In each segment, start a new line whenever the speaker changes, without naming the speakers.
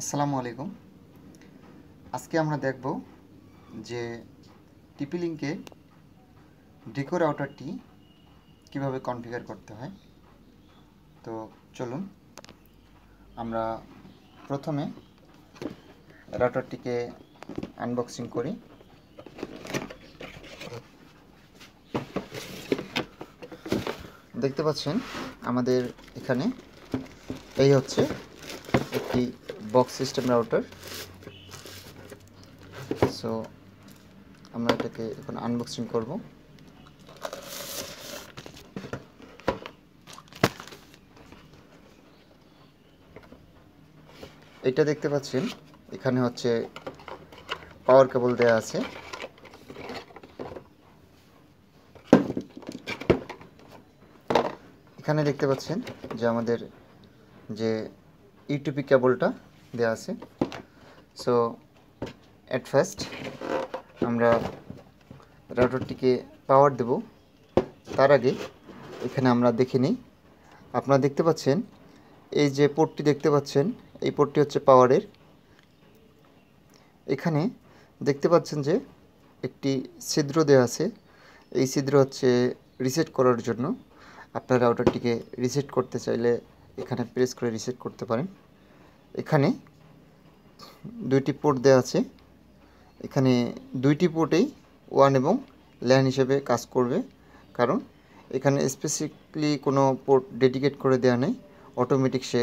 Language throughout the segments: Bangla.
আসসালামু আলাইকুম আজকে আমরা দেখব যে টিপিলিংকে ডিকো রাউটারটি কিভাবে কনফিগার করতে হয় তো চলুন আমরা প্রথমে রাউটারটিকে আনবক্সিং করি দেখতে পাচ্ছেন আমাদের এখানে এই হচ্ছে একটি বক্স সিস্টেম রাউটার সো আমরা এটাকে এখন আনবক্সিং করব এটা দেখতে পাচ্ছেন এখানে হচ্ছে পাওয়ার কেবল দেয়া আছে এখানে দেখতে পাচ্ছেন যে আমাদের যে ইউটিপি e কেবলটা দেওয়া আছে সো অ্যাট ফার্স্ট আমরা রাউটারটিকে পাওয়ার দেব তার আগে এখানে আমরা দেখে নিই আপনারা দেখতে পাচ্ছেন এই যে পোর্টটি দেখতে পাচ্ছেন এই পোর্টটি হচ্ছে পাওয়ারের এখানে দেখতে পাচ্ছেন যে একটি ছিদ্র দেওয়া আছে এই ছিদ্র হচ্ছে রিসেট করার জন্য আপনার রাউটারটিকে রিসেট করতে চাইলে এখানে প্রেস করে রিসেট করতে পারেন এখানে দুইটি পোর্ট দেওয়া আছে এখানে দুইটি পোর্টেই ওয়ান এবং ল্যান হিসেবে কাজ করবে কারণ এখানে স্পেসিফিকলি কোনো পোর্ট ডেডিকেট করে দেওয়া নেই অটোমেটিক সে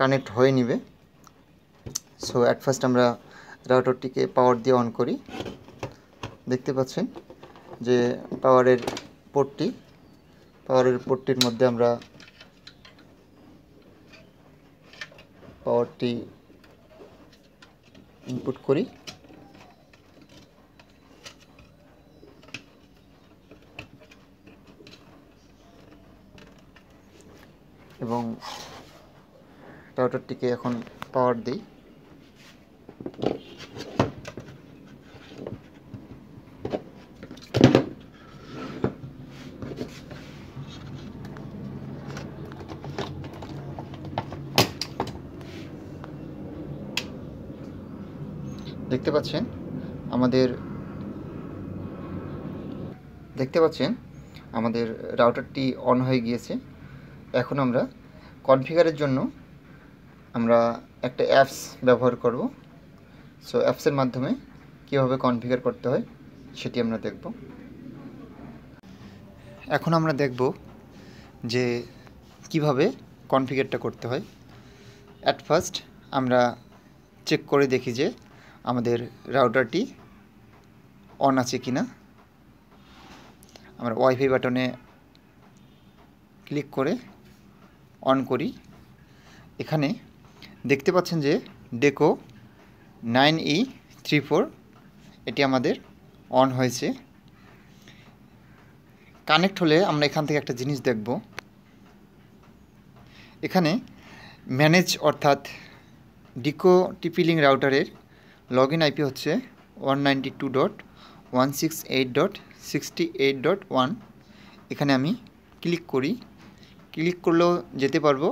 কানেক্ট হয়ে নিবে সো অ্যাট ফার্স্ট আমরা রাউটারটিকে পাওয়ার দিয়ে অন করি দেখতে পাচ্ছেন যে পাওয়ারের পোর্টটি পাওয়ারের পোর্টটির মধ্যে আমরা পাওয়ারটি ইনপুট করি এবং রাউটারটিকে এখন পাওয়ার দিই দেখতে পাচ্ছেন আমাদের দেখতে পাচ্ছেন আমাদের রাউটারটি অন হয়ে গিয়েছে এখন আমরা কনফিগারের জন্য আমরা একটা অ্যাপস ব্যবহার করব সো অ্যাপসের মাধ্যমে কীভাবে কনফিগার করতে হয় সেটি আমরা দেখব এখন আমরা দেখব যে কিভাবে কনফিগারটা করতে হয় অ্যাট ফার্স্ট আমরা চেক করে দেখি যে আমাদের রাউটারটি অন আছে কি না আমরা ওয়াইফাই বাটনে ক্লিক করে অন করি এখানে দেখতে পাচ্ছেন যে Deco nine E three four এটি আমাদের অন হয়েছে কানেক্ট হলে আমরা এখান থেকে একটা জিনিস দেখব এখানে ম্যানেজ অর্থাৎ ডিকো টিপিলিং রাউটারের লগ ইন আইপি হচ্ছে one ninety two dot one six eight dot sixty eight dot one এখানে আমি ক্লিক করি ক্লিক করলেও যেতে পারবো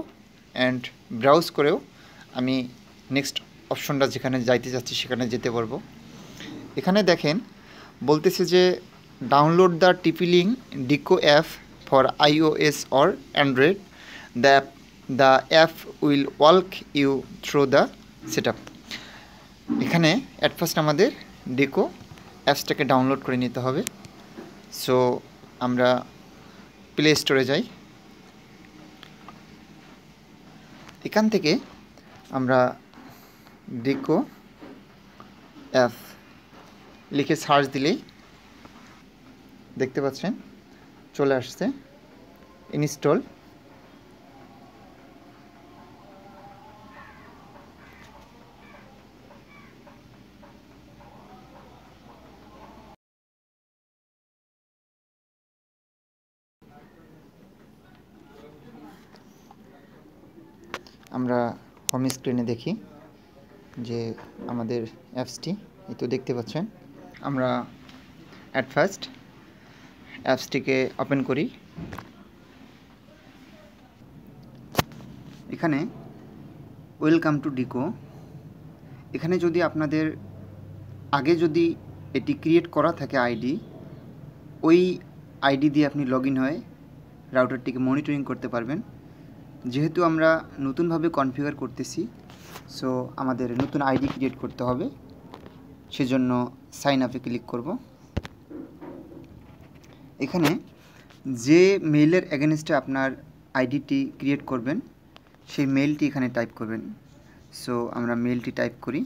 অ্যান্ড ব্রাউজ করেও আমি নেক্সট অপশনটা যেখানে যাইতে চাচ্ছি সেখানে যেতে পারবো এখানে দেখেন বলতেছে যে download the TP Link Deco app for iOS or Android the the app will walk you through the set up এখানে অ্যাট ফার্স্ট আমাদের ডেকো অ্যাপসটাকে ডাউনলোড করে নিতে হবে সো আমরা প্লে স্টোরে যাই এখান থেকে আমরা ডেকো অ্যাপ লিখে সার্চ দিলেই দেখতে পাচ্ছেন চলে আসছে ইনস্টল আমরা হোম স্ক্রিনে দেখি যে আমাদের অ্যাপসটি এই তো দেখতে পাচ্ছেন আমরা অ্যাট ফার্স্ট অ্যাপসটিকে ওপেন করি এখানে ওয়েলকাম টু ডিকো এখানে যদি আপনাদের আগে যদি এটি ক্রিয়েট করা থাকে আইডি ওই আইডি দিয়ে আপনি লগ ইন হয়ে রাউটারটিকে মনিটরিং করতে পারবেন যেহেতু আমরা নতুনভাবে কনফিগার করতেছি সো আমাদের নতুন আইডি ক্রিয়েট করতে হবে সেজন্য সাইন আপে ক্লিক করব এখানে যে মেইলের অ্যাগেনস্টে আপনার আইডিটি ক্রিয়েট করবেন সেই মেইলটি এখানে টাইপ করবেন সো আমরা মেইলটি টাইপ করি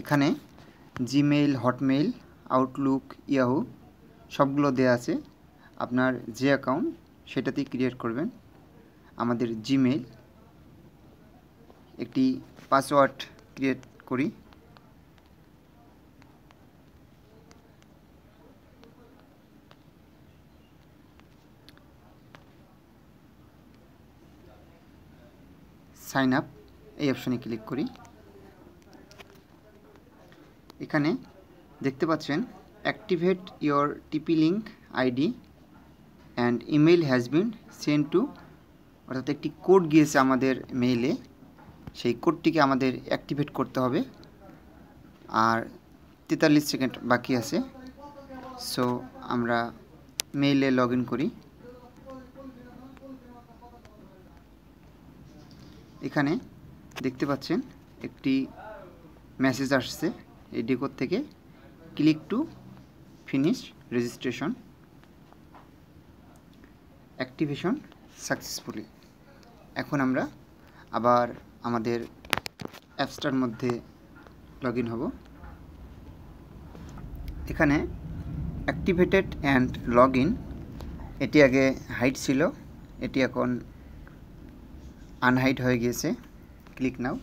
এখানে জিমেইল হটমেইল আউটলুক ইয়াহু সবগুলো দেয়া আছে আপনার যে অ্যাকাউন্ট সেটাতেই ক্রিয়েট করবেন আমাদের জিমেইল একটি পাসওয়ার্ড ক্রিয়েট করি সাইন আপ এই অপশানে ক্লিক করি এখানে দেখতে পাচ্ছেন activate your TP Link ID and email has been send to অর্থাৎ একটি কোড গিয়েছে আমাদের মেইলে সেই কোডটিকে আমাদের অ্যাক্টিভেট করতে হবে আর তেতাল্লিশ সেকেন্ড বাকি আছে সো আমরা মেইলে লগ করি এখানে দেখতে পাচ্ছেন একটি মেসেজ আসছে এই ডেকোর থেকে click to finish registration activation successfully এখন আমরা আবার আমাদের অ্যাপসটার মধ্যে লগ ইন হব এখানে অ্যাক্টিভেটেড অ্যান্ড লগ ইন এটি আগে হাইট ছিল এটি এখন আনহাইট হয়ে গিয়েছে ক্লিক নাও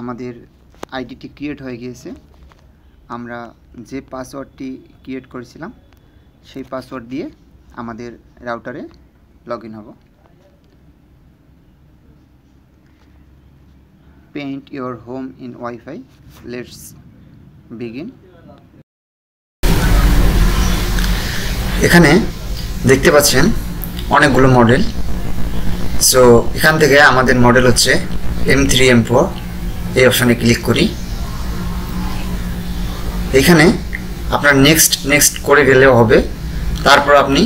আমাদের আইডিটি ক্রিয়েট হয়ে গিয়েছে আমরা যে পাসওয়ার্ডটি ক্রিয়েট করেছিলাম সেই পাসওয়ার্ড দিয়ে আমাদের রাউটারে লগ ইন হব paint your home in wifi let's begin এখানে দেখতে পাচ্ছেন অনেকগুলো মডেল সো এখান থেকে আমাদের মডেল হচ্ছে এম থ্রি এম ফোর এই অপশানে ক্লিক করি এখানে আপনার নেক্সট নেক্সট করে গেলেও হবে তারপর আপনি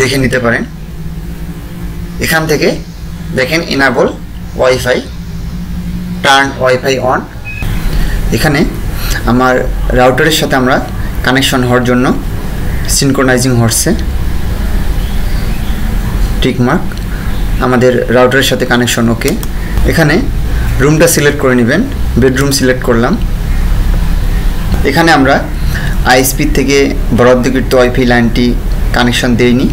দেখে নিতে পারেন এখান থেকে দেখেন enable wifi turn wifi on এখানে আমার রাউটারের সাথে আমরা কানেকশন হওয়ার জন্য সিনক্রোনাইজিং হচ্ছে টিকমার্ক আমাদের রাউটারের সাথে কানেকশন ওকে এখানে রুমটা সিলেক্ট করে নেবেন বেডরুম সিলেক্ট করলাম এখানে আমরা আইএসপি থেকে বরাদ্দকৃত ওয়াইফাই লাইনটি কানেকশন দেয়নি